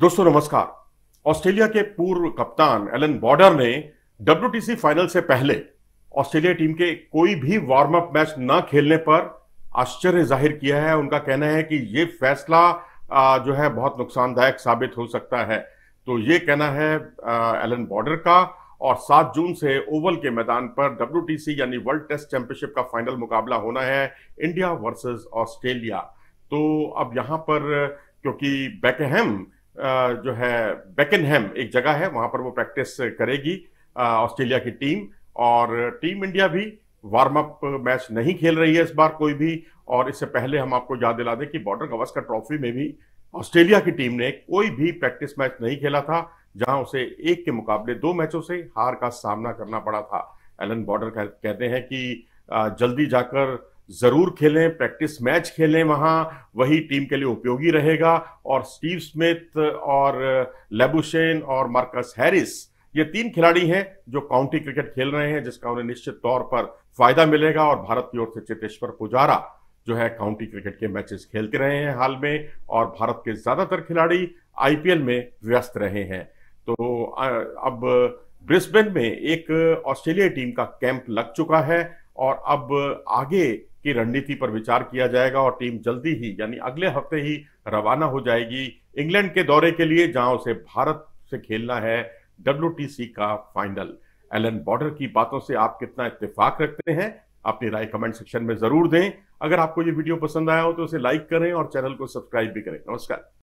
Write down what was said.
दोस्तों नमस्कार ऑस्ट्रेलिया के पूर्व कप्तान एलन बॉर्डर ने डब्ल्यू फाइनल से पहले ऑस्ट्रेलिया टीम के कोई भी वार्म अप मैच न खेलने पर आश्चर्य जाहिर किया है उनका कहना है कि ये फैसला जो है बहुत नुकसानदायक साबित हो सकता है तो ये कहना है एलन बॉर्डर का और 7 जून से ओवल के मैदान पर डब्ल्यू यानी वर्ल्ड टेस्ट चैंपियनशिप का फाइनल मुकाबला होना है इंडिया वर्सेस ऑस्ट्रेलिया तो अब यहां पर क्योंकि बेकहम जो है बेकनहैम एक जगह है वहां पर वो प्रैक्टिस करेगी ऑस्ट्रेलिया की टीम और टीम इंडिया भी वार्म अप मैच नहीं खेल रही है इस बार कोई भी और इससे पहले हम आपको याद दिला दें कि बॉर्डर गवस्कर ट्रॉफी में भी ऑस्ट्रेलिया की टीम ने कोई भी प्रैक्टिस मैच नहीं खेला था जहां उसे एक के मुकाबले दो मैचों से हार का सामना करना पड़ा था एलन बॉर्डर कहते हैं कि जल्दी जाकर जरूर खेलें प्रैक्टिस मैच खेलें वहां वही टीम के लिए उपयोगी रहेगा और स्टीव स्मिथ और लेबुशेन और मार्कस हैरिस ये तीन खिलाड़ी हैं जो काउंटी क्रिकेट खेल रहे हैं जिसका उन्हें निश्चित तौर पर फायदा मिलेगा और भारत की ओर से चेतेश्वर पुजारा जो है काउंटी क्रिकेट के मैचेस खेलते रहे हैं हाल में और भारत के ज्यादातर खिलाड़ी आईपीएल में व्यस्त रहे हैं तो अब ब्रिस्बेन में एक ऑस्ट्रेलिया टीम का कैंप लग चुका है और अब आगे की रणनीति पर विचार किया जाएगा और टीम जल्दी ही यानी अगले हफ्ते ही रवाना हो जाएगी इंग्लैंड के दौरे के लिए जहां उसे भारत से खेलना है डब्ल्यू का फाइनल एलन बॉर्डर की बातों से आप कितना इत्तेफाक रखते हैं अपनी राय कमेंट सेक्शन में जरूर दें अगर आपको ये वीडियो पसंद आया हो तो उसे लाइक करें और चैनल को सब्सक्राइब भी करें नमस्कार